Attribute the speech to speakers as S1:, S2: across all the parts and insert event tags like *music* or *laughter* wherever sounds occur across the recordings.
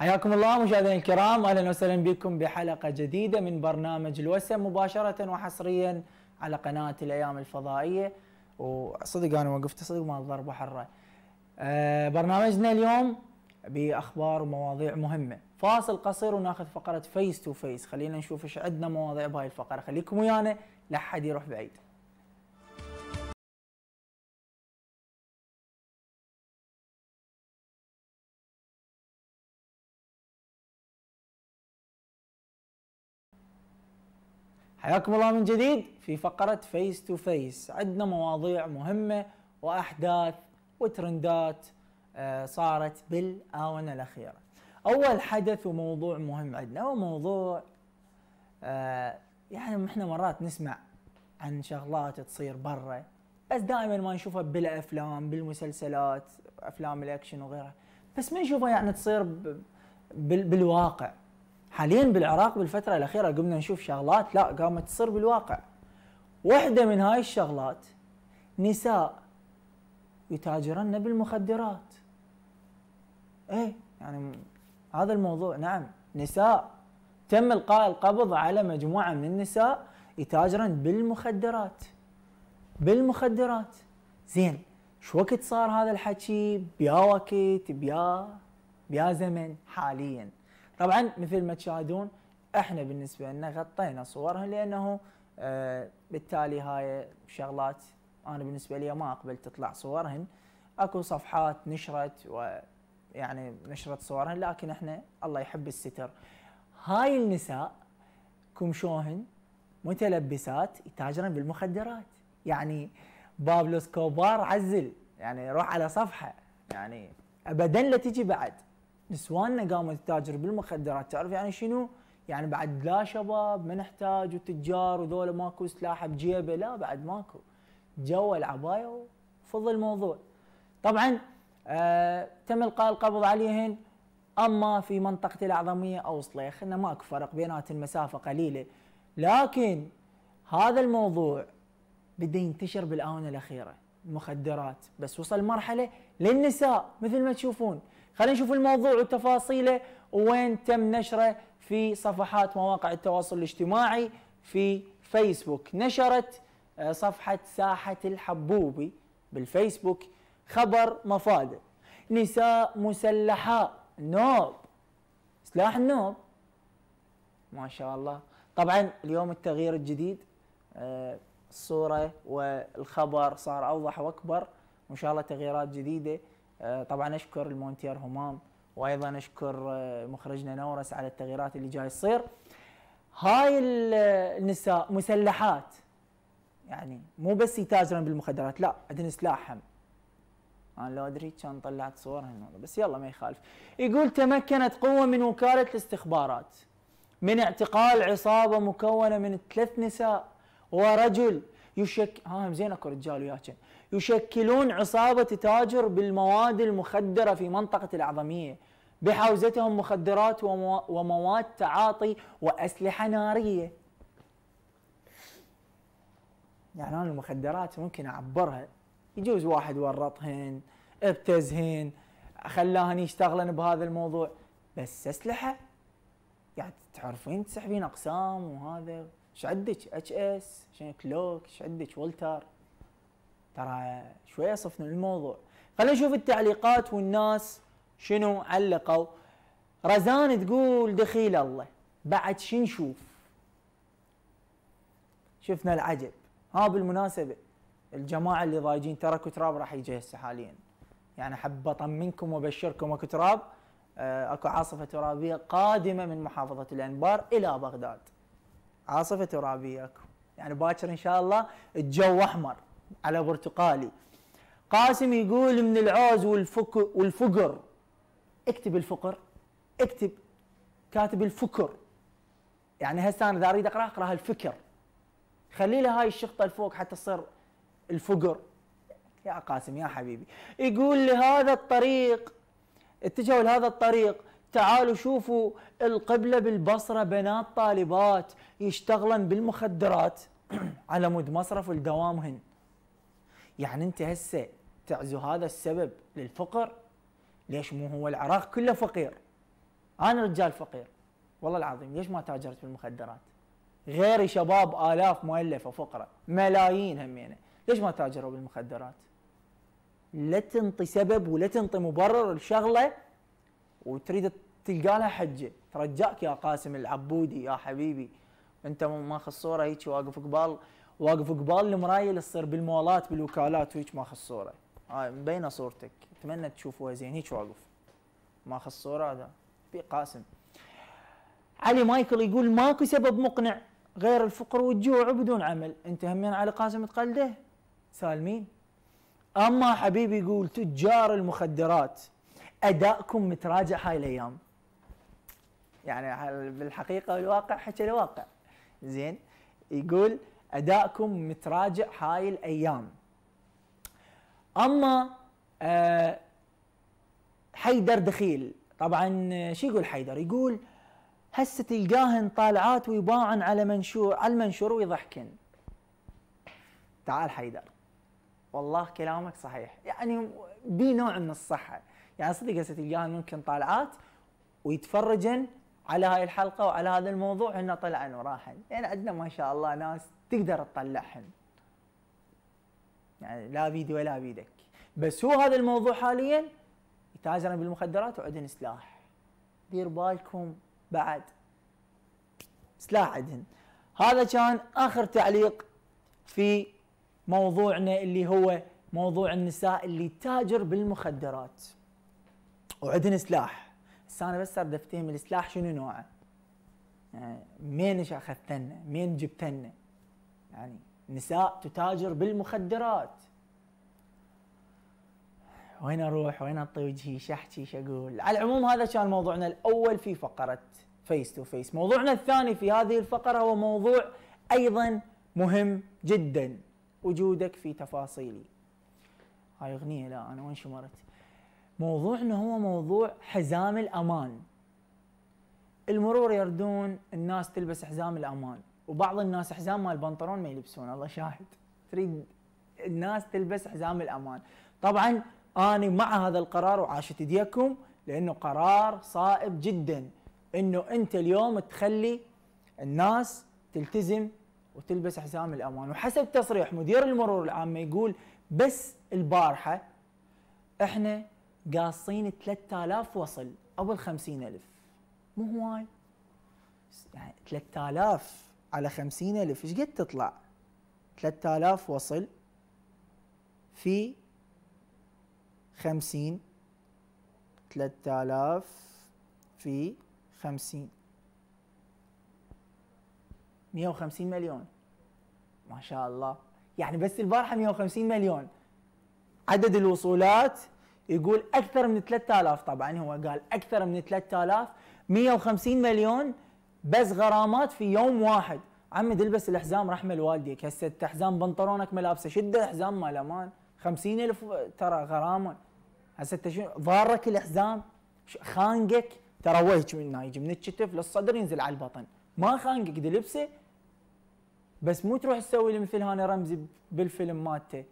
S1: حياكم الله مشاهدينا الكرام اهلا وسهلا بكم بحلقه جديده من برنامج الوسم مباشره وحصريا على قناه الايام الفضائيه وصدق انا وقفت صدق ما الضرب حره. أه برنامجنا اليوم باخبار ومواضيع مهمه، فاصل قصير وناخذ فقره فيس تو فيس، خلينا نشوف ايش عندنا مواضيع بهاي الفقره، خليكم ويانا لا حد يروح بعيد. حياكم الله من جديد في فقرة فيس تو فيس عندنا مواضيع مهمة وأحداث وترندات آه، صارت بالآونة الأخيرة أول حدث وموضوع مهم عندنا هو موضوع آه، يعني احنا مرات نسمع عن شغلات تصير برا بس دائما ما نشوفها بالافلام بالمسلسلات افلام الاكشن وغيرها بس ما نشوفها يعني تصير بالواقع حاليا بالعراق بالفتره الاخيره قمنا نشوف شغلات لا قامت تصير بالواقع واحده من هاي الشغلات نساء يتاجرن بالمخدرات ايه يعني هذا الموضوع نعم نساء تم القاء القبض على مجموعه من النساء يتاجرن بالمخدرات بالمخدرات زين شو وقت صار هذا الحكي بيا وقت بيا بيا زمن حاليا طبعا مثل ما تشاهدون احنا بالنسبه لنا غطينا صورها لانه آه، بالتالي هاي شغلات انا بالنسبه لي ما اقبل تطلع صورهن اكو صفحات نشرت ويعني نشرت صورهن لكن احنا الله يحب الستر هاي النساء كمشوهن متلبسات يتاجرن بالمخدرات يعني بابلو سكوبار عزل يعني روح على صفحه يعني ابدا لا تجي بعد نسواننا قاموا تتاجر بالمخدرات تعرف يعني شنو؟ يعني بعد لا شباب ما نحتاج وتجار وذولا ماكو سلاح بجيبه لا بعد ماكو جو العبايه وفضل الموضوع طبعا آه تم القاء القبض عليهن اما في منطقه الاعظميه او صليخ انه ماكو فرق بينات المسافه قليله لكن هذا الموضوع بدا ينتشر بالاونه الاخيره المخدرات بس وصل مرحله للنساء مثل ما تشوفون خلينا نشوف الموضوع وتفاصيله وين تم نشره في صفحات مواقع التواصل الاجتماعي في فيسبوك نشرت آه، صفحة ساحة الحبوبي بالفيسبوك خبر مفاده نساء مسلحات نوب سلاح النوب ما شاء الله طبعا اليوم التغيير الجديد آه، الصورة والخبر صار أوضح وأكبر وإن شاء الله تغييرات جديدة آه، طبعا اشكر المونتير همام وايضا اشكر آه، مخرجنا نورس على التغييرات اللي جاي تصير هاي النساء آه، مسلحات يعني مو بس يتاجرن بالمخدرات لا عندهن سلاحهم انا لو ادري كان طلعت صورهن بس يلا ما يخالف يقول تمكنت قوه من وكاله الاستخبارات من اعتقال عصابه مكونه من ثلاث نساء ورجل يشك ها زين اكو رجال وياكن يشكلون عصابة تتاجر بالمواد المخدرة في منطقة العظمية بحوزتهم مخدرات ومواد تعاطي وأسلحة نارية يعني أنا المخدرات ممكن أعبرها يجوز واحد ورطهن ابتزهن خلاهن يشتغلن بهذا الموضوع بس أسلحة يعني تعرفين تسحبين أقسام وهذا ايش عندك اتش اس شنو كلوك ايش عندك ولتر ترى شويه صفنا الموضوع خلينا نشوف التعليقات والناس شنو علقوا رزان تقول دخيل الله بعد شو نشوف شفنا العجب ها بالمناسبه الجماعه اللي ضايجين ترى كتراب راح يجي هسه حاليا يعني احب اطمنكم وابشركم اكو تراب آه، اكو عاصفه ترابيه قادمه من محافظه الانبار الى بغداد عاصفه ترابيه اكو يعني باكر ان شاء الله الجو احمر على برتقالي قاسم يقول من العوز والفك والفقر اكتب الفقر اكتب كاتب الفكر يعني هسه انا اذا اريد اقرا اقراها الفكر خلي له هاي الشخطه الفوق حتى تصير الفقر يا قاسم يا حبيبي يقول لهذا الطريق اتجهوا لهذا الطريق تعالوا شوفوا القبله بالبصره بنات طالبات يشتغلن بالمخدرات *clears throat* على مود مصرف لدوامهن يعني انت هسه تعزو هذا السبب للفقر ليش مو هو العراق كله فقير انا رجال فقير والله العظيم ليش ما تاجرت بالمخدرات غيري شباب الاف مؤلفه فقره ملايين همينه يعني. ليش ما تاجروا بالمخدرات لا تنطي سبب ولا تنطي مبرر لشغله وتريد تلقى لها حجه ترجاك يا قاسم العبودي يا حبيبي انت ماخذ صوره هيك واقف قبال واقف قبال المرايه اللي تصير بالمولات بالوكالات وهيك ماخذ صوره هاي مبينه صورتك اتمنى تشوفوها زين هيك واقف ماخذ صوره هذا في قاسم علي مايكل يقول ماكو سبب مقنع غير الفقر والجوع بدون عمل انت همين علي قاسم تقلده سالمين اما حبيبي يقول تجار المخدرات ادائكم متراجع هاي الايام يعني بالحقيقه والواقع حكى الواقع زين يقول ادائكم متراجع هاي الايام اما آه، حيدر دخيل طبعا آه، شو يقول حيدر يقول هسه تلقاهن طالعات ويباعن على منشور على المنشور ويضحكن تعال حيدر والله كلامك صحيح يعني بي نوع من الصحه يعني صدق هسه تلقاهن ممكن طالعات ويتفرجن على هاي الحلقه وعلى هذا الموضوع هن طلعن وراحن يعني عندنا ما شاء الله ناس تقدر تطلعهم يعني لا بيدي ولا بيدك بس هو هذا الموضوع حاليا يتاجرن بالمخدرات وعندهن سلاح دير بالكم بعد سلاح عندهن هذا كان اخر تعليق في موضوعنا اللي هو موضوع النساء اللي تاجر بالمخدرات وعندهن سلاح بس انا بس اردفتهم السلاح شنو نوعه يعني مين اخذتنه مين جبتنه يعني نساء تتاجر بالمخدرات وين اروح وين اطي وجهي شحكي شقول على العموم هذا كان موضوعنا الاول في فقره فيس تو فيس موضوعنا الثاني في هذه الفقره هو موضوع ايضا مهم جدا وجودك في تفاصيلي هاي اغنيه لا انا وين شمرت موضوعنا هو موضوع حزام الامان المرور يردون الناس تلبس حزام الامان وبعض الناس حزام مال البنطلون ما يلبسون الله شاهد تريد الناس تلبس حزام الامان طبعا انا مع هذا القرار وعاشت ايديكم لانه قرار صائب جدا انه انت اليوم تخلي الناس تلتزم وتلبس حزام الامان وحسب تصريح مدير المرور العامه يقول بس البارحه احنا قاصين 3000 وصل او ال 50000 مو هواي يعني 3000 على خمسين ألف إيش قد تطلع 3000 وصل في خمسين 3000 في خمسين 150 مليون ما شاء الله يعني بس البارحة 150 مليون عدد الوصولات يقول أكثر من 3000 طبعا هو قال أكثر من 3000 150 مليون بس غرامات في يوم واحد عمي تلبس الحزام رحمه لوالديك هسه حزام بنطلونك ملابسه شد الحزام مال امان 50000 ترى غرامه هسه انت شنو ضارك الحزام خانقك ترى وجهك من يجي من الكتف للصدر ينزل على البطن ما خانقك دي لبسه بس مو تروح تسوي مثل هاني رمزي بالفيلم مالته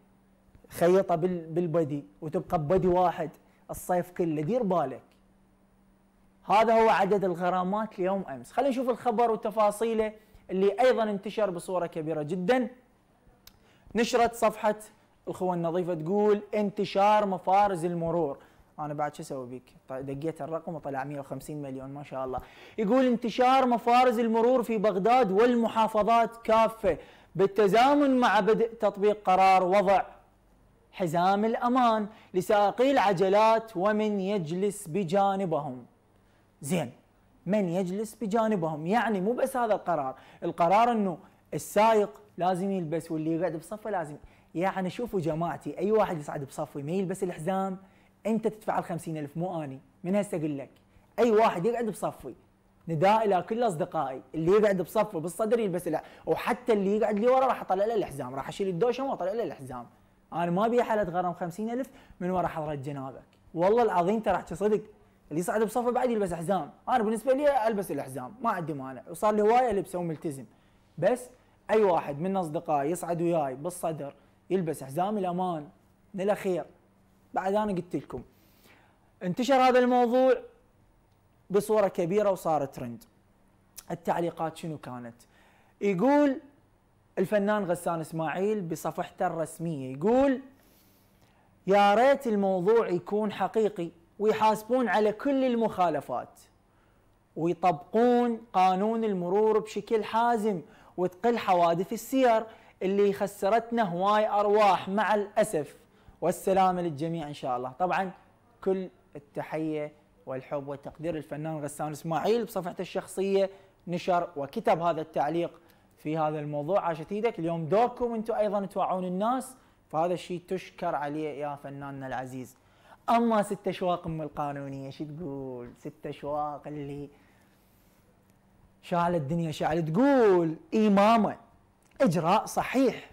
S1: خيطه بالبدي وتبقى ببدي واحد الصيف كله دير بالك هذا هو عدد الغرامات ليوم امس خلينا نشوف الخبر وتفاصيله اللي ايضا انتشر بصوره كبيره جدا نشرت صفحه الاخوه النظيفه تقول انتشار مفارز المرور انا بعد شو اسوي بيك؟ طيب دقيت الرقم وطلع 150 مليون ما شاء الله. يقول انتشار مفارز المرور في بغداد والمحافظات كافه بالتزامن مع بدء تطبيق قرار وضع حزام الامان لسائقي العجلات ومن يجلس بجانبهم. زين من يجلس بجانبهم يعني مو بس هذا القرار القرار انه السايق لازم يلبس واللي يقعد بصفه لازم يعني شوفوا جماعتي اي واحد يصعد بصفه ما يلبس الحزام انت تدفع ال 50000 مو اني من هسه اقول لك اي واحد يقعد بصفي نداء الى كل اصدقائي اللي يقعد بصفه بالصدر يلبس لا وحتى اللي يقعد لي ورا راح اطلع له الحزام راح اشيل الدوشه واطلع له الحزام انا ما ابي احد اتغرم 50000 من ورا حضره جنابك والله العظيم ترى صدق اللي يصعد بصفه بعد يلبس حزام انا بالنسبه لي البس الحزام ما عندي مانع وصار لي هوايه البسه وملتزم بس اي واحد من اصدقائي يصعد وياي بالصدر يلبس حزام الامان من الاخير بعد انا قلت لكم انتشر هذا الموضوع بصوره كبيره وصار ترند التعليقات شنو كانت يقول الفنان غسان اسماعيل بصفحته الرسميه يقول يا ريت الموضوع يكون حقيقي ويحاسبون على كل المخالفات ويطبقون قانون المرور بشكل حازم وتقل حوادث السير اللي خسرتنا هواي ارواح مع الاسف والسلامه للجميع ان شاء الله طبعا كل التحيه والحب والتقدير للفنان غسان اسماعيل بصفحته الشخصيه نشر وكتب هذا التعليق في هذا الموضوع عاشت ايدك اليوم دوركم انتم ايضا توعون الناس فهذا الشيء تشكر عليه يا فناننا العزيز اما ست اشواق ام القانونيه شو تقول؟ ست اشواق اللي شعل الدنيا شعل تقول إمامة إجراء صحيح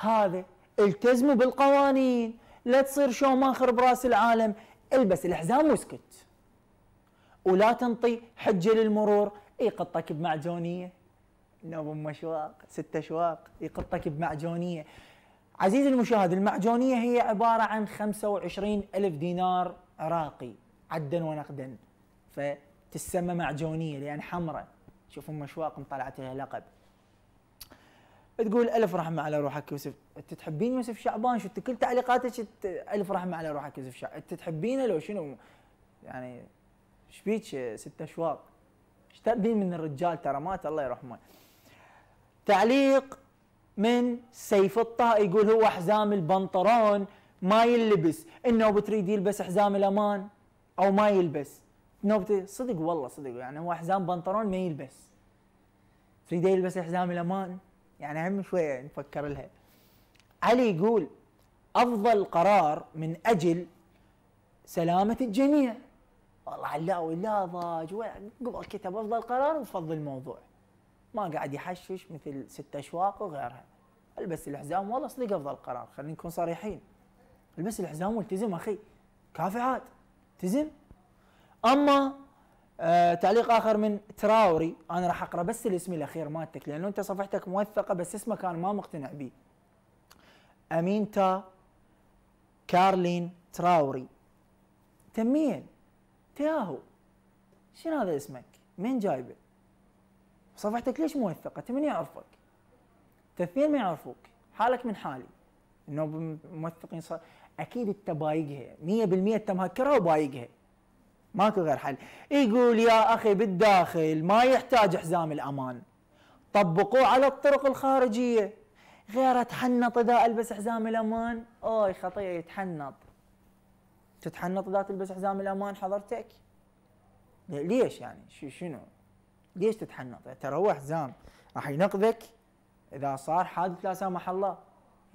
S1: هذا التزموا بالقوانين لا تصير شو ماخر براس العالم البس الحزام واسكت ولا تنطي حجة للمرور يقطك بمعجونية نوب ام اشواق ست اشواق يقطك بمعجونية عزيزي المشاهد المعجونية هي عبارة عن 25 ألف دينار عراقي عدا ونقدا فتسمى معجونية لأن حمراء شوفوا مشواق طلعت لها لقب تقول ألف رحمة على روحك يوسف أنت تحبين يوسف شعبان شو كل تعليقاتك ألف رحمة على روحك يوسف شعبان أنت تحبينه لو شنو يعني ايش بيك ست أشواق ايش تبين من الرجال ترى مات الله يرحمه تعليق من سيف الطائي يقول هو حزام البنطلون ما يلبس انه بتريد يلبس حزام الامان او ما يلبس نوبتي صدق والله صدق يعني هو حزام بنطلون ما يلبس تريد يلبس حزام الامان يعني هم شويه نفكر لها علي يقول افضل قرار من اجل سلامه الجميع والله علاوي لا ضاج قبل كتب افضل قرار وفضل الموضوع ما قاعد يحشش مثل ست اشواق وغيرها البس الحزام والله صدق افضل قرار خلينا نكون صريحين البس الحزام والتزم اخي كافي عاد التزم اما آه تعليق اخر من تراوري انا راح اقرا بس الاسم الاخير مالتك لانه انت صفحتك موثقه بس اسمك انا ما مقتنع به امينتا كارلين تراوري تمين تياهو شنو هذا اسمك؟ من جايبه؟ صفحتك ليش موثقه؟ من يعرفك تثنين ما يعرفوك حالك من حالي انه موثقين صار اكيد انت بايقها 100% انت مهكرها وبايقها ماكو غير حل يقول يا اخي بالداخل ما يحتاج حزام الامان طبقوه على الطرق الخارجيه غير اتحنط اذا البس حزام الامان اوي خطيه يتحنط تتحنط اذا تلبس حزام الامان حضرتك ليش يعني شنو ليش تتحنط؟ ترى هو حزام راح ينقذك اذا صار حادث لا سمح الله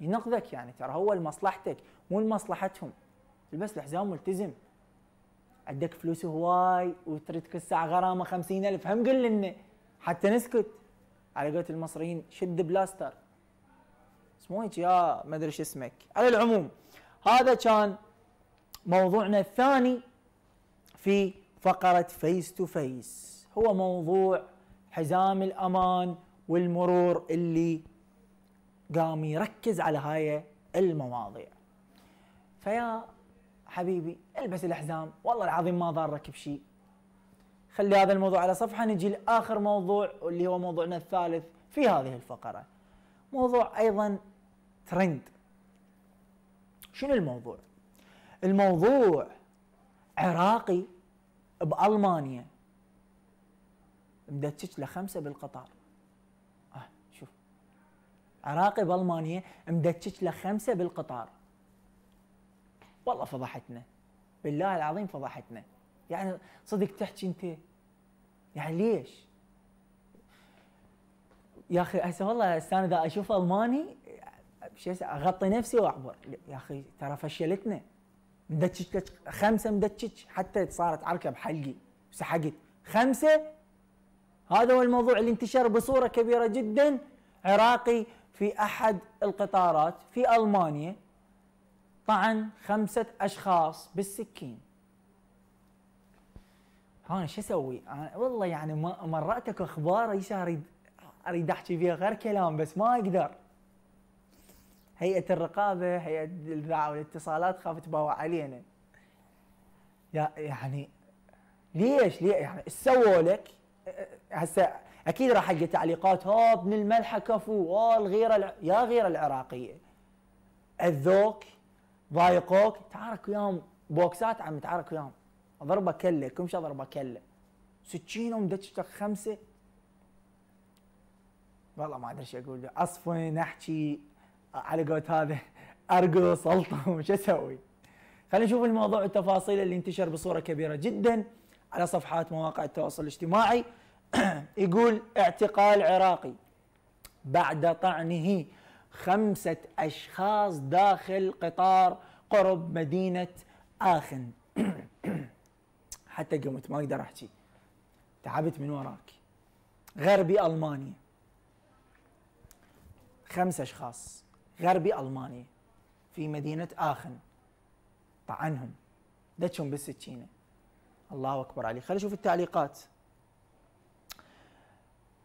S1: ينقذك يعني ترى هو لمصلحتك مو لمصلحتهم البس الحزام والتزم عندك فلوس هواي وتريد كل ساعه غرامه خمسين ألف هم قل لنا حتى نسكت على قولة المصريين شد بلاستر اسمه يا ما ادري شو اسمك على العموم هذا كان موضوعنا الثاني في فقرة فيس تو فيس هو موضوع حزام الامان والمرور اللي قام يركز على هاي المواضيع فيا حبيبي البس الحزام والله العظيم ما ضارك بشيء خلي هذا الموضوع على صفحة نجي لآخر موضوع واللي هو موضوعنا الثالث في هذه الفقرة موضوع أيضا ترند شنو الموضوع؟ الموضوع عراقي بألمانيا مدتشك لخمسه بالقطار اه شوف عراقي بالمانيا مدتشك لخمسه بالقطار والله فضحتنا بالله العظيم فضحتنا يعني صدق تحكي انت يعني ليش يا اخي هسه والله انا اذا اشوف الماني شو اغطي نفسي واعبر يا اخي ترى فشلتنا مدتشك خمسه مدتشك حتى صارت عركه بحلقي وسحقت خمسه هذا هو الموضوع اللي انتشر بصورة كبيرة جدا عراقي في أحد القطارات في ألمانيا طعن خمسة أشخاص بالسكين أنا شو أسوي؟ والله يعني مرات اكو أخبار ايش أريد أريد أحكي فيها غير كلام بس ما أقدر هيئة الرقابة هيئة الإذاعة والاتصالات خافت تباوع علينا يعني ليش ليه يعني سووا لك هسه اكيد راح اجي تعليقات ها ابن الملحه كفو ها الغيره الع... يا غيره العراقيه اذوك ضايقوك تعارك وياهم بوكسات عم تعارك وياهم ضربه كله كمشه ضربه كله سكينه ومدشتك خمسه والله ما ادري ايش اقول اصفن احكي على قولت هذا ارقص الطم شو اسوي؟ خلينا نشوف الموضوع التفاصيل اللي انتشر بصوره كبيره جدا على صفحات مواقع التواصل الاجتماعي *clears throat* يقول اعتقال عراقي بعد طعنه خمسة أشخاص داخل قطار قرب مدينة آخن *clears throat* حتى قمت ما أقدر أحكي تعبت من وراك غربي ألماني خمسة أشخاص غربي ألماني في مدينة آخن طعنهم دتشهم بالسكينة الله اكبر عليك خلينا نشوف التعليقات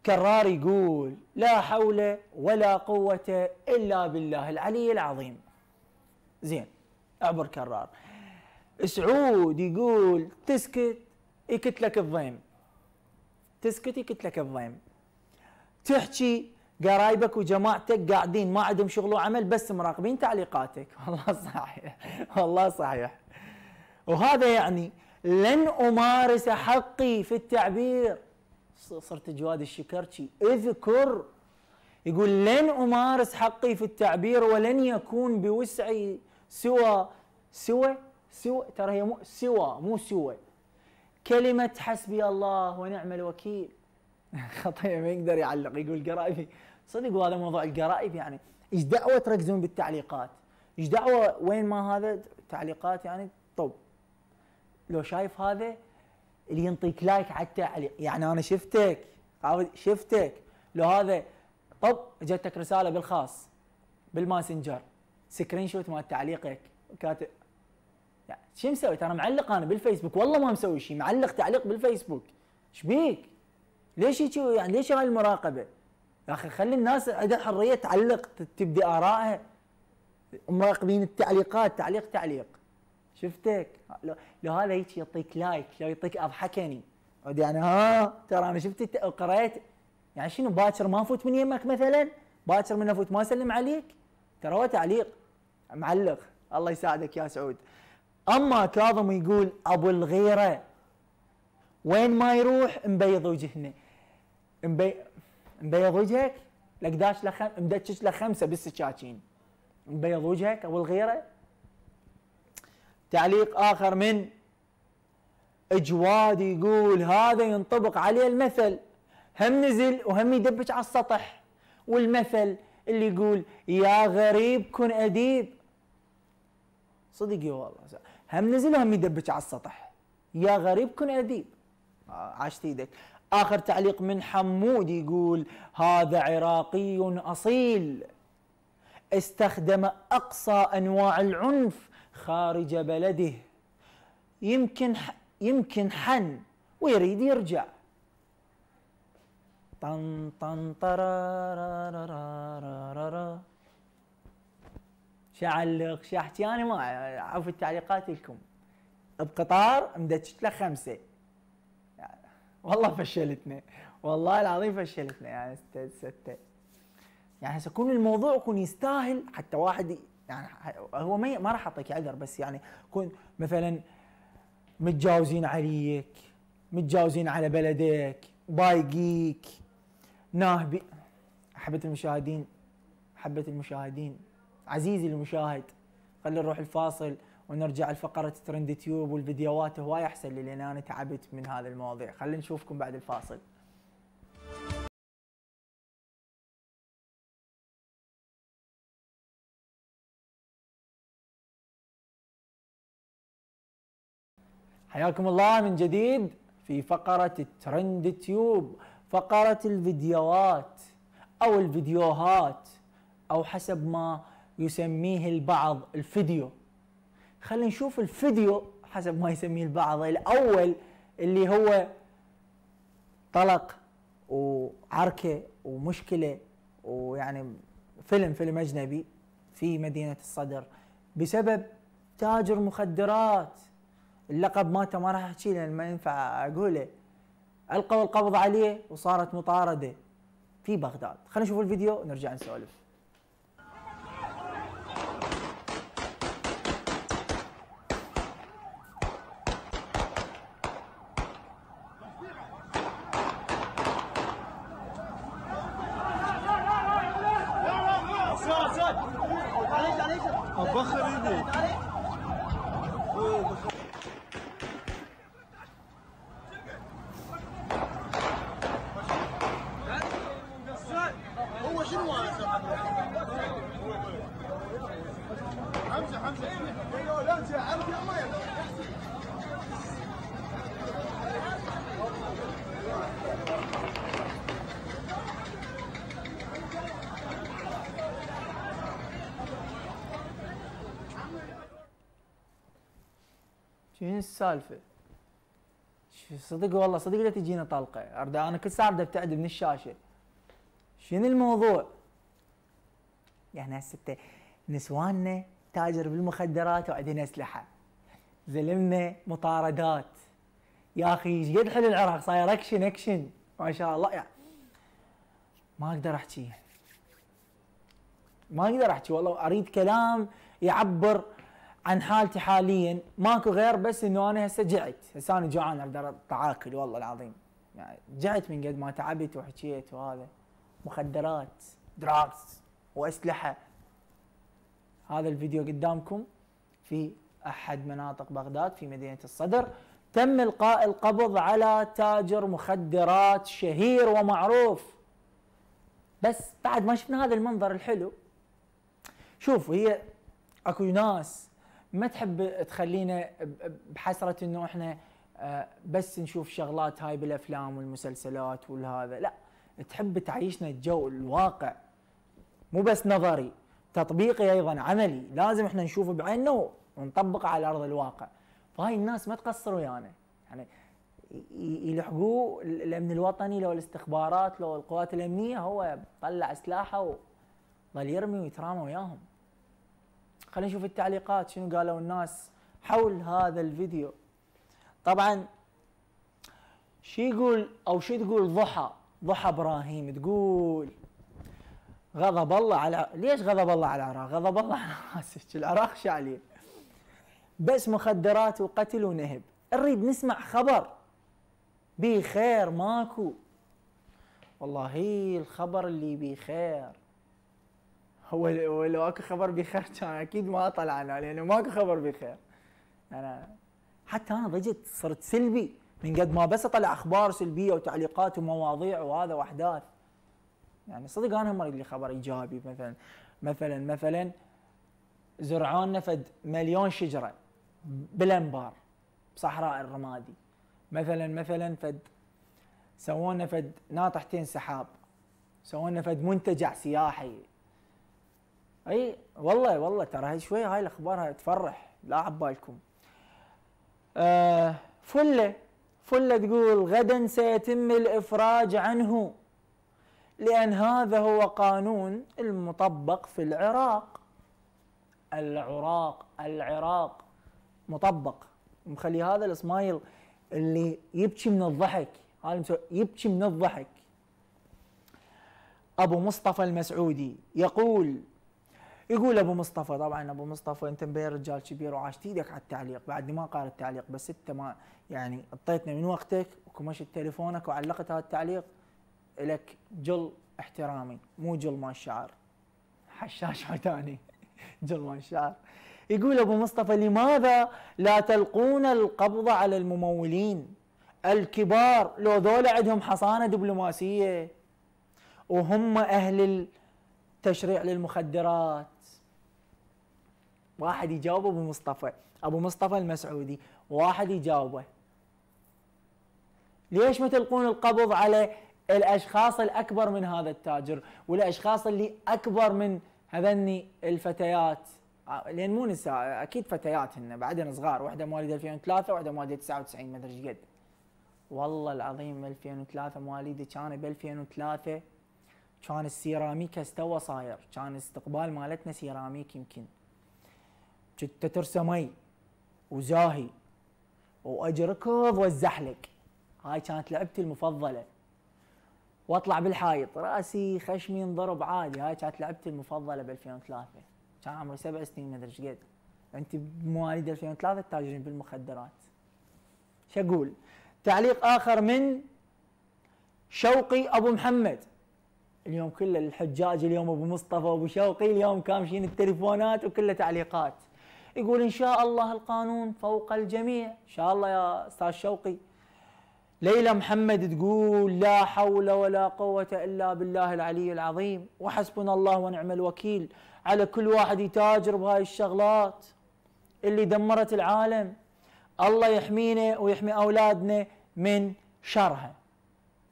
S1: كرار يقول لا حول ولا قوة إلا بالله العلي العظيم زين عبر كرار سعود يقول تسكت يكتلك الضيم تسكت يكتلك الضيم تحكي قرايبك وجماعتك قاعدين ما عندهم شغل وعمل بس مراقبين تعليقاتك *laughs* والله صحيح والله صحيح وهذا يعني لن امارس حقي في التعبير صرت جواد الشكرتشي اذكر يقول لن امارس حقي في التعبير ولن يكون بوسعي سوى سوى سوى ترى هي مو سوى مو سوى كلمة حسبي الله ونعم الوكيل *laughs* خطية ما يقدر يعلق يقول قرائبي صدق وهذا موضوع القرائب يعني ايش دعوة تركزون بالتعليقات ايش دعوة وين ما هذا تعليقات يعني طب لو شايف هذا اللي ينطيك لايك حتى التعليق يعني انا شفتك شفتك لو هذا طب جاتك رساله بالخاص بالماسنجر سكرين شوت مال تعليقك كاتب يعني شو مسوي ترى معلق انا بالفيسبوك والله ما مسوي شيء معلق تعليق بالفيسبوك ايش بيك؟ ليش هيك يعني ليش هاي المراقبه؟ يا اخي خلي الناس عندها حريه تعلق تبدي ارائها مراقبين التعليقات تعليق تعليق شفتك لو هذا هيك يعطيك لايك لو يعطيك اضحكني عاد يعني ها ترى انا شفت قريت يعني شنو باكر ما افوت من يمك مثلا باكر من افوت ما اسلم عليك ترى هو تعليق معلق الله يساعدك يا سعود اما كاظم يقول ابو الغيره وين ما يروح مبيض وجهنا مبي... مبيض وجهك لك داش لخم مدتش لخمسه بالسكاكين مبيض وجهك ابو الغيره تعليق آخر من اجواد يقول هذا ينطبق عليه المثل هم نزل وهم يدبج على السطح والمثل اللي يقول يا غريب كن اديب صدق والله هم نزل وهم يدبج على السطح يا غريب كن اديب آه، عاشت ايدك اخر تعليق من حمود يقول هذا عراقي اصيل استخدم اقصى انواع العنف خارج بلده يمكن يمكن حن ويريد يرجع طن طن طرارارارارارا شعلق شحتي انا ما عفوا التعليقات لكم بقطار مدشت له خمسه يعني والله فشلتنا والله العظيم فشلتنا يعني سته سته يعني هسه يكون الموضوع يكون يستاهل حتى واحد يعني هو ما راح اعطيك عذر بس يعني كون مثلا متجاوزين عليك متجاوزين على بلدك ضايقيك ناهبي حبة المشاهدين حبة المشاهدين عزيزي المشاهد خلينا نروح الفاصل ونرجع لفقرة ترند تيوب والفيديوهات هواي احسن لي لان انا تعبت من هذه المواضيع خلينا نشوفكم بعد الفاصل حياكم الله من جديد في فقرة الترند تيوب فقرة الفيديوهات أو الفيديوهات أو حسب ما يسميه البعض الفيديو خلينا نشوف الفيديو حسب ما يسميه البعض الأول اللي هو طلق وعركة ومشكلة ويعني فيلم فيلم أجنبي في مدينة الصدر بسبب تاجر مخدرات اللقب مالته ما راح احكي لان ما ينفع اقوله القوا القبض عليه وصارت مطارده في بغداد خلينا نشوف الفيديو ونرجع نسولف
S2: ابخر ايدي
S1: شنو السالفه؟ صدق والله صدق لا تجينا طلقه انا كل ساعه ابتعد من الشاشه شنو الموضوع؟ يعني هسه نسواننا تاجر بالمخدرات وعندنا اسلحه زلمنا مطاردات يا اخي ايش قد حلو العراق صاير اكشن اكشن ما شاء الله يعني ما اقدر احكي ما اقدر احكي والله اريد كلام يعبر عن حالتي حاليا ماكو غير بس انه انا هسه جعت هسه انا جوعان اقدر اتعاكل والله العظيم يعني جعت من قد ما تعبت وحكيت وهذا مخدرات دراكس واسلحه هذا الفيديو قدامكم في احد مناطق بغداد في مدينه الصدر تم القاء القبض على تاجر مخدرات شهير ومعروف بس بعد ما شفنا هذا المنظر الحلو شوف هي اكو ناس ما تحب تخلينا بحسره انه احنا آه، بس نشوف شغلات هاي بالافلام والمسلسلات والهذا لا تحب تعيشنا الجو الواقع مو بس نظري تطبيقي ايضا عملي لازم احنا نشوفه بعيننا ونطبقه على ارض الواقع فهاي الناس ما تقصر ويانا يعني يلحقوه الامن الوطني لو الاستخبارات لو القوات الامنيه هو طلع سلاحه وظل يرمي ويترامى وياهم خلينا نشوف التعليقات شنو قالوا الناس حول هذا الفيديو طبعا شو يقول او شو تقول ضحى ضحى ابراهيم تقول غضب الله على ليش غضب الله على العراق؟ غضب الله على راسك العراق شعلين بس مخدرات وقتل ونهب نريد نسمع خبر بخير ماكو والله الخبر اللي بخير هو لو اكو خبر بخير كان اكيد ما طلعنا انا لانه ماكو خبر بخير انا حتى انا ضجت صرت سلبي من قد ما بس اطلع اخبار سلبيه وتعليقات ومواضيع وهذا واحداث يعني صدق انا ما اريد لي خبر ايجابي مثلا مثلا مثلا زرعون نفد مليون شجره بالانبار بصحراء الرمادي مثلا مثلا فد سوونا فد ناطحتين سحاب سوونا فد منتجع سياحي اي والله والله ترى هاي شوي هاي الاخبار هاي تفرح لا عبالكم آه، فله فله تقول غدا سيتم الافراج عنه لان هذا هو قانون المطبق في العراق العراق العراق مطبق مخلي هذا الاسمايل اللي يبكي من الضحك هذا يبكي من الضحك ابو مصطفى المسعودي يقول يقول ابو مصطفى طبعا ابو مصطفى انت مبين رجال كبير وعاشت ايدك على التعليق بعدني ما قال التعليق بس انت ما يعني اعطيتنا من وقتك وكمشت تليفونك وعلقت هذا التعليق لك جل احترامي مو جل مال الشعر حشاش *laughs* عتاني جل مال الشعر يقول ابو مصطفى لماذا لا تلقون القبض على الممولين الكبار لو ذولا عندهم حصانه دبلوماسيه وهم اهل تشريع للمخدرات واحد يجاوبه ابو مصطفى ابو مصطفى المسعودي واحد يجاوبه ليش ما تلقون القبض على الاشخاص الاكبر من هذا التاجر والاشخاص اللي اكبر من هذني الفتيات آه، لان مو نساء اكيد فتيات هن بعدين صغار واحده مواليد 2003 واحده مواليد 99 ما ادري ايش قد والله العظيم 2003 مواليدي كان ب 2003 كان السيراميك استوى صاير كان استقبال مالتنا سيراميك يمكن كنت ترسمي وزاهي واجي ركض هاي كانت لعبتي المفضله واطلع بالحائط راسي خشمي انضرب عادي هاي كانت لعبتي المفضله ب 2003 كان عمري سبع سنين ما ادري ايش قد انت بمواليد 2003 تاجرين بالمخدرات شو اقول تعليق اخر من شوقي ابو محمد اليوم كل الحجاج اليوم ابو مصطفى وابو شوقي اليوم كامشين التليفونات وكله تعليقات يقول ان شاء الله القانون فوق الجميع ان شاء الله يا استاذ شوقي ليلى محمد تقول لا حول ولا قوة إلا بالله العلي العظيم وحسبنا الله ونعم الوكيل على كل واحد يتاجر بهاي الشغلات اللي دمرت العالم الله يحمينا ويحمي أولادنا من شرها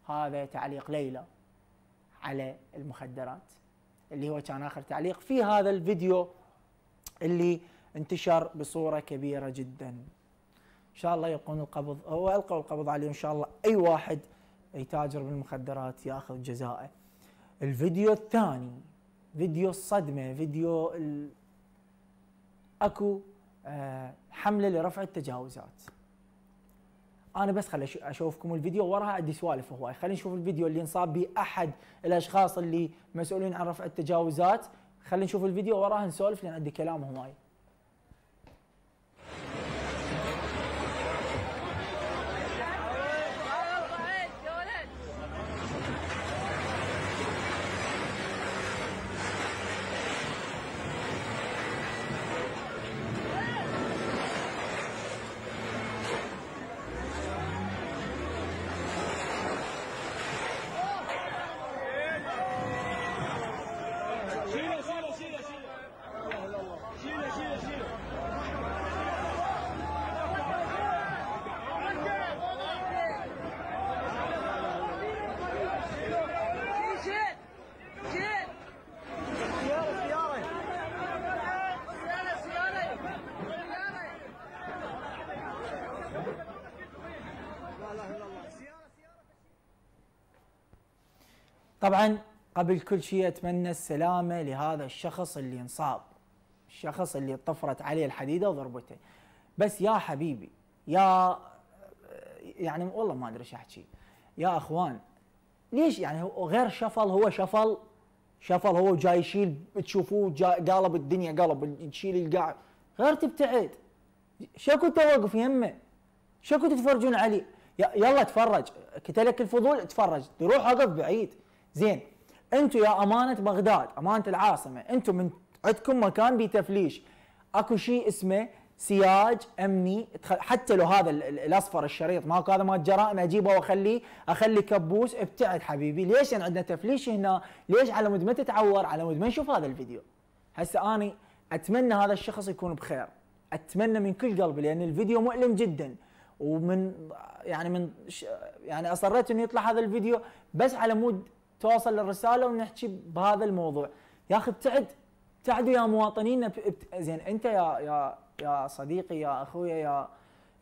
S1: هذا تعليق ليلى على المخدرات اللي هو كان اخر تعليق في هذا الفيديو اللي انتشر بصوره كبيره جدا ان شاء الله يلقون القبض او القوا القبض عليه ان شاء الله اي واحد يتاجر بالمخدرات ياخذ جزائه الفيديو الثاني فيديو الصدمه فيديو ال... اكو آه، حمله لرفع التجاوزات انا بس خل اشوفكم الفيديو وراها ادي سوالف هواي خلينا نشوف الفيديو اللي انصاب به احد الاشخاص اللي مسؤولين عن رفع التجاوزات خلينا نشوف الفيديو وراها نسولف لان عندي كلام هواي طبعا قبل كل شيء اتمنى السلامه لهذا الشخص اللي انصاب الشخص اللي طفرت عليه الحديده وضربته بس يا حبيبي يا يعني والله ما ادري ايش احكي يا اخوان ليش يعني غير شفل هو شفل شفل هو جاي يشيل تشوفوه قالب الدنيا قالب يشيل القاع غير تبتعد شكو توقف يمه شكو تتفرجون عليه يلا تفرج كتلك الفضول تفرج تروح وقف بعيد زين انتم يا امانه بغداد امانه العاصمه انتم من عندكم مكان بتفليش اكو شيء اسمه سياج امني حتى لو هذا الاصفر الشريط ماكو هذا مال جرائم اجيبه واخليه اخلي كبوس ابتعد حبيبي ليش يعني عندنا تفليش هنا ليش على مود ما تتعور على مود ما نشوف هذا الفيديو هسه اني اتمنى هذا الشخص يكون بخير اتمنى من كل قلبي لان الفيديو مؤلم جدا ومن يعني من يعني اصريت انه يطلع هذا الفيديو بس على مود توصل الرساله ونحكي بهذا الموضوع يا اخي ابتعد ابتعدوا يا مواطنينا زين انت يا يا يا صديقي يا اخويا يا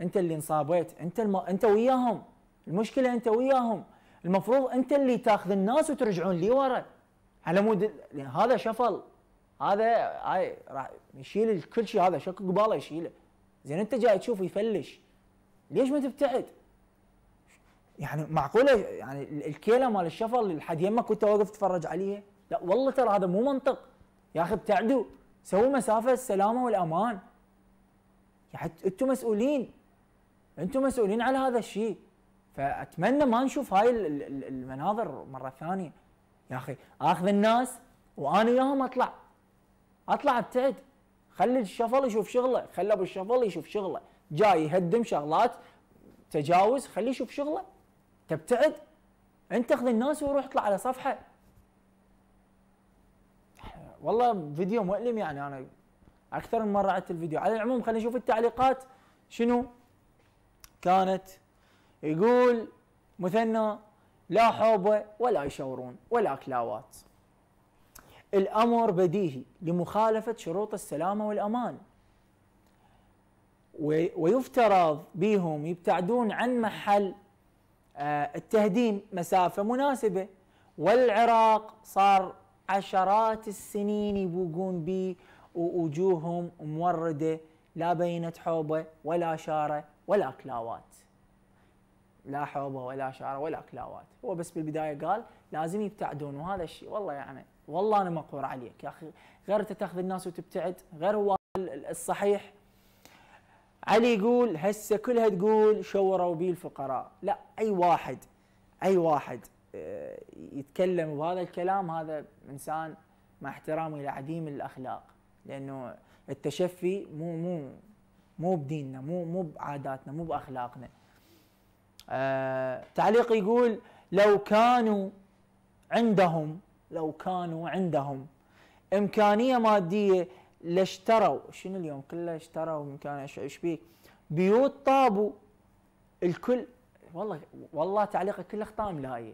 S1: انت اللي انصابيت انت الم... انت وياهم المشكله انت وياهم المفروض انت اللي تاخذ الناس وترجعون لي ورا على مود يعني هذا شفل هذا هاي راح يشيل كل شيء هذا شكو قباله يشيله زين انت جاي تشوف يفلش ليش ما تبتعد؟ يعني معقوله يعني الكيله مال الشفل لحد يمك كنت واقف تتفرج عليه لا والله ترى هذا مو منطق يا اخي ابتعدوا سووا مسافه السلامه والامان يعني انتم مسؤولين انتم مسؤولين على هذا الشيء فاتمنى ما نشوف هاي المناظر مره ثانيه يا اخي اخذ الناس وانا وياهم اطلع اطلع ابتعد خلي الشفل يشوف شغله خلي ابو الشفل يشوف شغله جاي يهدم شغلات تجاوز خليه يشوف شغله تبتعد طيب انت خذ الناس وروح اطلع على صفحه والله فيديو مؤلم يعني انا اكثر من مره عدت الفيديو على العموم خلينا نشوف التعليقات شنو كانت يقول مثنى لا حوبه ولا يشورون ولا كلاوات الامر بديهي لمخالفه شروط السلامه والامان ويفترض بهم يبتعدون عن محل آه، التهديم مسافة مناسبة والعراق صار عشرات السنين يبوقون به ووجوههم موردة لا بينة حوبة ولا شارة ولا كلاوات لا حوبة ولا شارة ولا كلاوات هو بس بالبداية قال لازم يبتعدون وهذا الشيء والله يعني والله أنا مقهور عليك يا أخي غير تاخذ الناس وتبتعد غير هو الصحيح علي يقول هسه كلها تقول شوروا بي الفقراء لا اي واحد اي واحد آه، يتكلم بهذا الكلام هذا انسان مع احترامي لعديم الاخلاق لانه التشفي مو مو مو بديننا مو مو بعاداتنا مو باخلاقنا آه تعليق يقول لو كانوا عندهم لو كانوا عندهم امكانيه ماديه لاشتروا شنو اليوم كله اشتروا من كان ايش بيك بيوت طابوا الكل والله والله تعليقه كله اخطاء لايه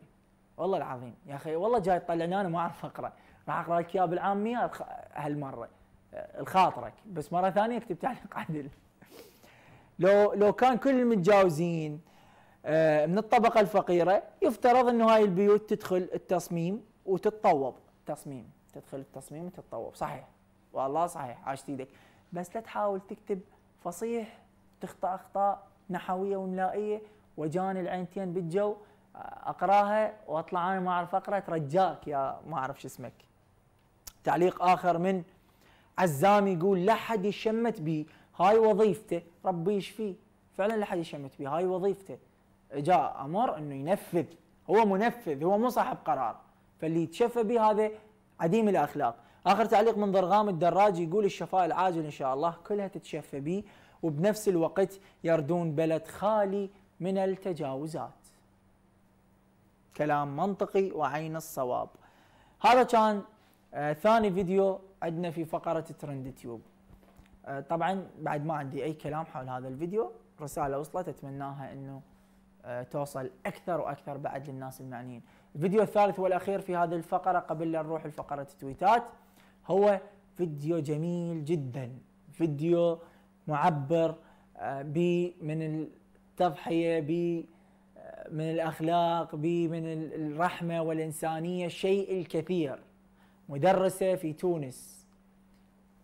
S1: والله العظيم يا اخي والله جاي تطلعني انا ما اعرف اقرا راح اقرا لك اياه بالعاميه هالمره آه، الخاطرك بس مره ثانيه اكتب تعليق عدل لو لو كان كل المتجاوزين آه، من الطبقه الفقيره يفترض انه هاي البيوت تدخل التصميم وتتطوب تصميم تدخل التصميم وتتطوب صحيح والله صحيح عاشت ايدك بس لا تحاول تكتب فصيح تخطا اخطاء نحويه وملائيه وجان العينتين بالجو اقراها واطلع انا ما اعرف اقرا ترجاك يا ما اعرف شو اسمك تعليق اخر من عزام يقول لا حد يشمت بي هاي وظيفته ربي يشفيه فعلا لا حد يشمت بي هاي وظيفته جاء امر انه ينفذ هو منفذ هو مو صاحب قرار فاللي يتشفى به هذا عديم الاخلاق اخر تعليق من ضرغام الدراج يقول الشفاء العاجل ان شاء الله كلها تتشفى به وبنفس الوقت يردون بلد خالي من التجاوزات. كلام منطقي وعين الصواب. هذا كان آه ثاني فيديو عندنا في فقره ترند تيوب. آه طبعا بعد ما عندي اي كلام حول هذا الفيديو، رساله وصلت اتمناها انه آه توصل اكثر واكثر بعد للناس المعنيين. الفيديو الثالث والاخير في هذه الفقره قبل لا نروح لفقره التويتات. هو فيديو جميل جدا فيديو معبر آه، ب من التضحيه ب آه، من الاخلاق ب من الرحمه والانسانيه شيء الكثير مدرسه في تونس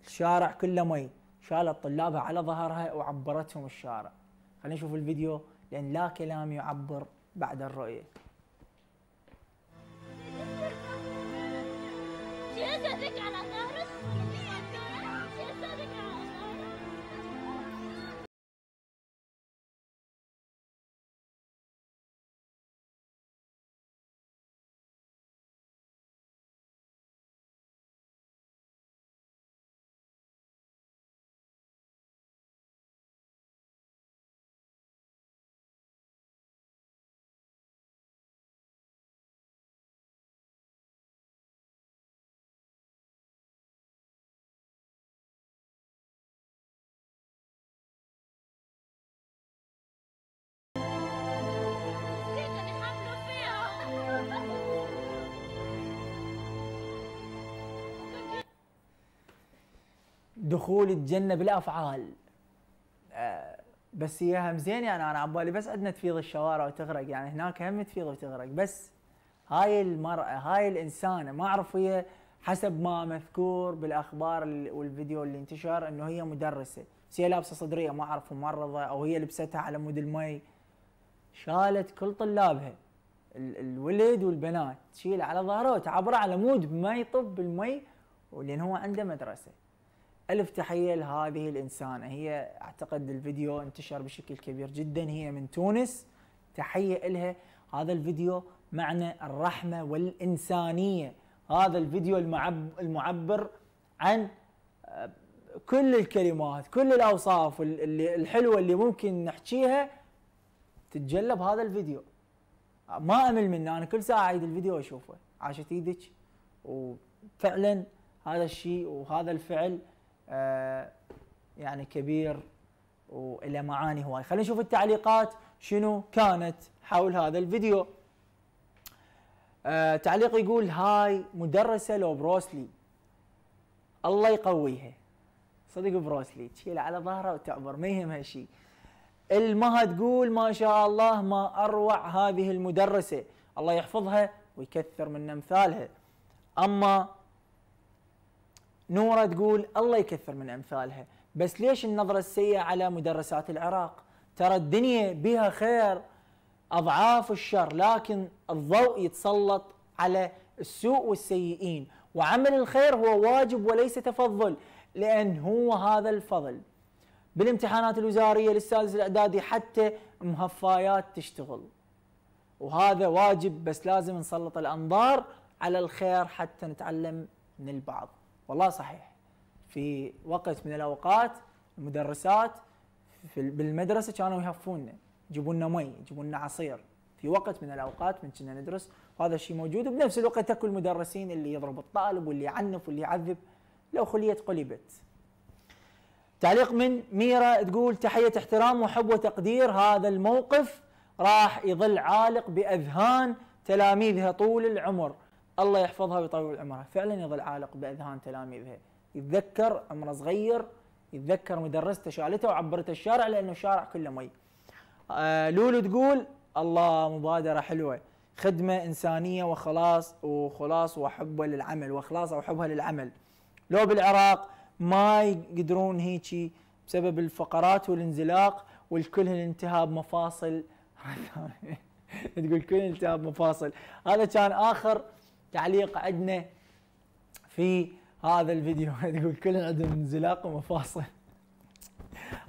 S1: الشارع كله مي شالت طلابها على ظهرها وعبرتهم الشارع خلينا نشوف الفيديو لان لا كلام يعبر بعد الرؤيه يحرك على ظهره دخول الجنه بالافعال آه، بس هي هم زين يعني انا عبالي بس عندنا تفيض الشوارع وتغرق يعني هناك هم تفيض وتغرق بس هاي المراه هاي الانسانه ما اعرف هي حسب ما مذكور بالاخبار والفيديو اللي انتشر انه هي مدرسه بس هي لابسه صدريه ما اعرف ممرضه او هي لبستها على مود المي شالت كل طلابها الولد والبنات تشيل على ظهره وتعبره على مود ما يطب المي ولان هو عنده مدرسه الف تحيه لهذه الانسانه هي اعتقد الفيديو انتشر بشكل كبير جدا هي من تونس تحيه لها هذا الفيديو معنى الرحمه والانسانيه هذا الفيديو المعب المعبر عن آه، كل الكلمات كل الاوصاف اللي الحلوه اللي ممكن نحكيها تتجلى بهذا الفيديو ما امل منه انا كل ساعه اعيد الفيديو واشوفه عاشت ايدك وفعلا هذا الشيء وهذا الفعل آه، يعني كبير والى معاني هواي خلينا نشوف التعليقات شنو كانت حول هذا الفيديو آه، تعليق يقول هاي مدرسه لو بروسلي الله يقويها صدق بروسلي تشيل على ظهره وتعبر ما يهم هالشيء المها تقول ما شاء الله ما اروع هذه المدرسه الله يحفظها ويكثر من امثالها اما نورة تقول الله يكثر من أمثالها بس ليش النظرة السيئة على مدرسات العراق ترى الدنيا بها خير أضعاف الشر لكن الضوء يتسلط على السوء والسيئين وعمل الخير هو واجب وليس تفضل لأن هو هذا الفضل بالامتحانات الوزارية للسادس الإعدادي حتى مهفايات تشتغل وهذا واجب بس لازم نسلط الأنظار على الخير حتى نتعلم من البعض والله صحيح في وقت من الاوقات المدرسات في بالمدرسه كانوا يهفونا يجيبوا لنا مي يجيبوا لنا عصير في وقت من الاوقات من كنا ندرس وهذا الشيء موجود بنفس الوقت اكو المدرسين اللي يضرب الطالب واللي يعنف واللي يعذب لو خليت قلبت تعليق من ميرا تقول تحية احترام وحب وتقدير هذا الموقف راح يظل عالق بأذهان تلاميذها طول العمر الله يحفظها ويطول عمرها فعلا يظل عالق باذهان تلاميذها يتذكر عمره صغير يتذكر مدرسته شالته وعبرته الشارع لانه الشارع كله مي آه لولو تقول الله مبادره حلوه خدمه انسانيه وخلاص وخلاص وحبه للعمل او وحبها للعمل لو بالعراق ما يقدرون هيجي بسبب الفقرات والانزلاق والكل الانتهاب مفاصل *laughs* تقول كل التهاب مفاصل هذا كان اخر تعليق عندنا في هذا الفيديو تقول *laughs* كل عندهم انزلاق ومفاصل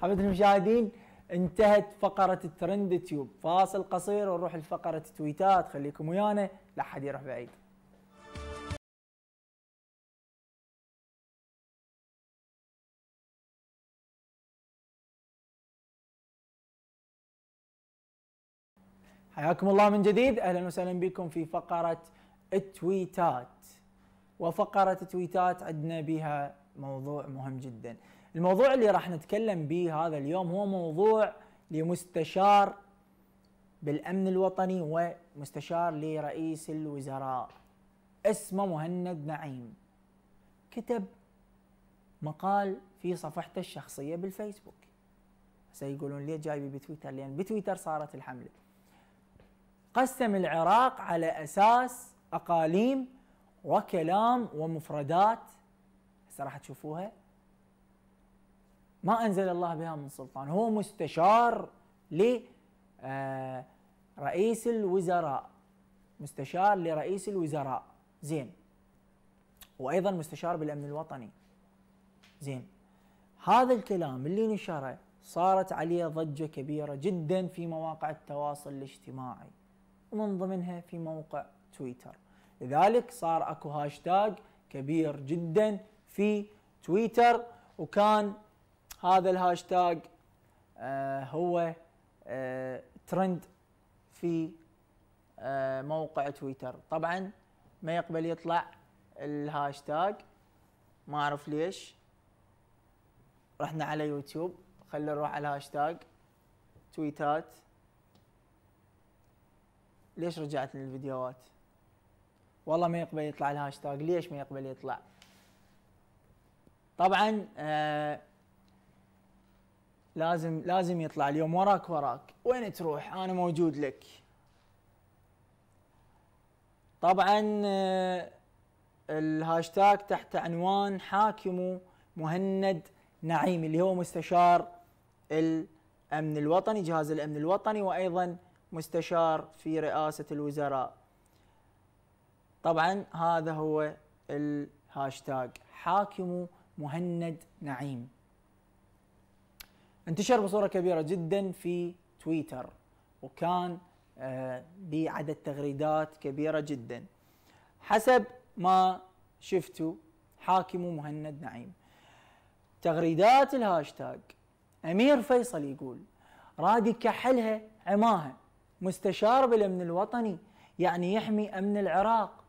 S1: عبد المشاهدين انتهت فقرة الترند تيوب فاصل قصير ونروح لفقرة التويتات خليكم ويانا لا حد يروح بعيد حياكم الله من جديد اهلا وسهلا بكم في فقره التويتات وفقرة تويتات عندنا بها موضوع مهم جدا الموضوع اللي راح نتكلم به هذا اليوم هو موضوع لمستشار بالأمن الوطني ومستشار لرئيس الوزراء اسمه مهند نعيم كتب مقال في صفحته الشخصية بالفيسبوك سيقولون ليه جايبه بتويتر لأن بتويتر صارت الحملة قسم العراق على أساس أقاليم وكلام ومفردات هسه راح تشوفوها ما أنزل الله بها من سلطان هو مستشار لرئيس آه، الوزراء مستشار لرئيس الوزراء زين وأيضا مستشار بالأمن الوطني زين هذا الكلام اللي نشره صارت عليه ضجة كبيرة جدا في مواقع التواصل الاجتماعي ومن ضمنها في موقع تويتر لذلك صار اكو هاشتاج كبير جدا في تويتر وكان هذا الهاشتاج آه هو آه ترند في آه موقع تويتر طبعا ما يقبل يطلع الهاشتاج ما اعرف ليش رحنا على يوتيوب خلينا نروح على الهاشتاج تويتات ليش رجعت للفيديوهات والله ما يقبل يطلع الهاشتاج ليش ما يقبل يطلع طبعا آه لازم لازم يطلع اليوم وراك وراك وين تروح انا موجود لك طبعا آه، الهاشتاج تحت عنوان حاكم مهند نعيم اللي هو مستشار الامن الوطني جهاز الامن الوطني وايضا مستشار في رئاسه الوزراء طبعا هذا هو الهاشتاج حاكم مهند نعيم انتشر بصوره كبيره جدا في تويتر وكان آه، بعدد تغريدات كبيره جدا حسب ما شفتوا حاكم مهند نعيم تغريدات الهاشتاج امير فيصل يقول رادي كحلها عماها مستشار بالامن الوطني يعني يحمي امن العراق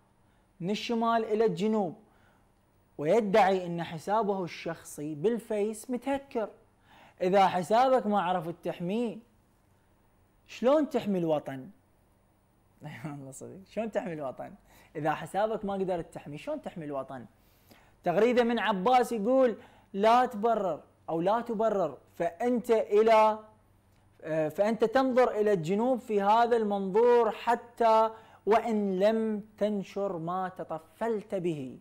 S1: من الشمال إلى الجنوب ويدعي أن حسابه الشخصي بالفيس متهكر إذا حسابك ما عرفت تحميه شلون تحمي الوطن؟ *laughs* أيوة والله صديق شلون تحمي الوطن؟ إذا حسابك ما قدرت تحمي شلون تحمي الوطن؟ تغريدة من عباس يقول لا تبرر أو لا تبرر فأنت إلى آه، فأنت تنظر إلى الجنوب في هذا المنظور حتى وإن لم تنشر ما تطفلت به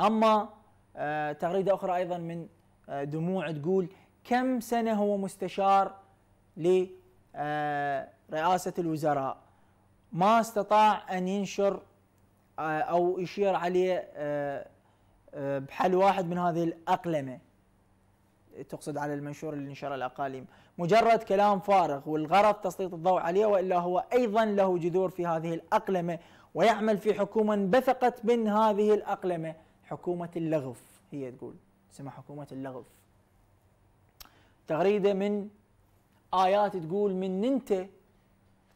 S1: أما آه، تغريدة أخرى أيضا من آه، دموع تقول كم سنة هو مستشار لرئاسة آه، الوزراء ما استطاع أن ينشر أو يشير عليه بحل واحد من هذه الأقلمة تقصد على المنشور اللي نشر الأقاليم مجرد كلام فارغ والغرض تسليط الضوء عليه والا هو ايضا له جذور في هذه الاقلمه ويعمل في حكومه انبثقت من هذه الاقلمه حكومه اللغف هي تقول اسمها حكومه اللغف تغريده من ايات تقول من انت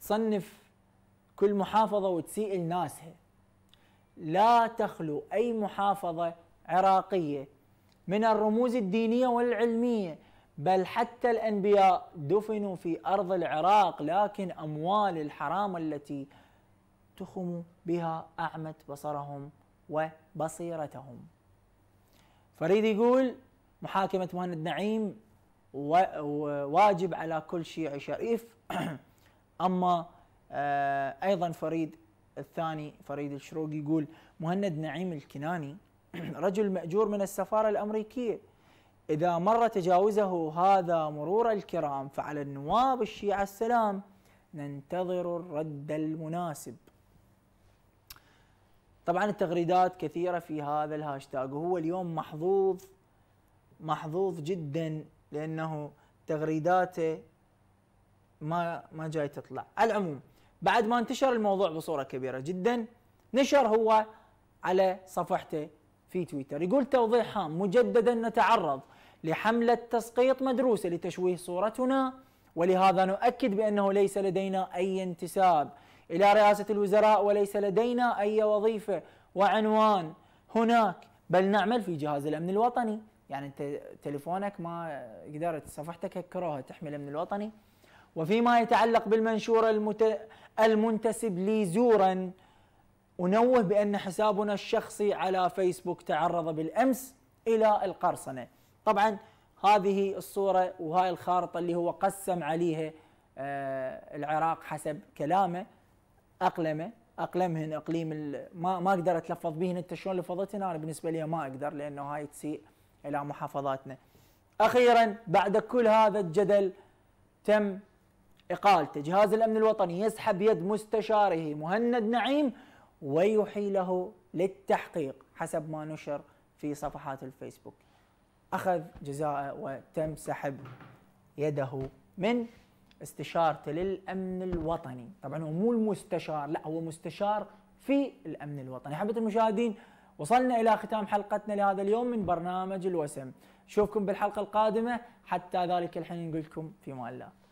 S1: تصنف كل محافظه وتسيء الناسها لا تخلو اي محافظه عراقيه من الرموز الدينيه والعلميه بل حتى الأنبياء دفنوا في أرض العراق لكن أموال الحرام التي تخم بها أعمت بصرهم وبصيرتهم فريد يقول محاكمة مهند نعيم واجب على كل شيعي شريف *clears throat* أما آه، أيضا فريد الثاني فريد الشروقي يقول مهند نعيم الكناني *clears throat* رجل مأجور من السفارة الأمريكية إذا مر تجاوزه هذا مرور الكرام فعلى النواب الشيعة السلام ننتظر الرد المناسب طبعا التغريدات كثيرة في هذا الهاشتاج وهو اليوم محظوظ محظوظ جدا لأنه تغريداته ما ما جاي تطلع على العموم بعد ما انتشر الموضوع بصورة كبيرة جدا نشر هو على صفحته في تويتر يقول توضيح هام مجددا نتعرض لحملة تسقيط مدروسة لتشويه صورتنا ولهذا نؤكد بأنه ليس لدينا أي انتساب إلى رئاسة الوزراء وليس لدينا أي وظيفة وعنوان هناك بل نعمل في جهاز الأمن الوطني يعني أنت تلفونك ما قدرت صفحتك هكروها تحمل الأمن الوطني وفيما يتعلق بالمنشور المت... المنتسب لي زورا أنوه بأن حسابنا الشخصي على فيسبوك تعرض بالأمس إلى القرصنة طبعا هذه الصورة وهاي الخارطة اللي هو قسم عليها آه، العراق حسب كلامه أقلمه أقلمهن أقليم ما ما أقدر أتلفظ بهن أنت شلون لفظتهن أنا بالنسبة لي ما أقدر لأنه هاي تسيء إلى محافظاتنا أخيرا بعد كل هذا الجدل تم إقالته جهاز الأمن الوطني يسحب يد مستشاره مهند نعيم ويحيله للتحقيق حسب ما نشر في صفحات الفيسبوك أخذ جزاءه وتم سحب يده من استشارته للأمن الوطني طبعا هو مو المستشار لا هو مستشار في الأمن الوطني احبتي المشاهدين وصلنا إلى ختام حلقتنا لهذا اليوم من برنامج الوسم نشوفكم بالحلقة القادمة حتى ذلك الحين نقول لكم في الله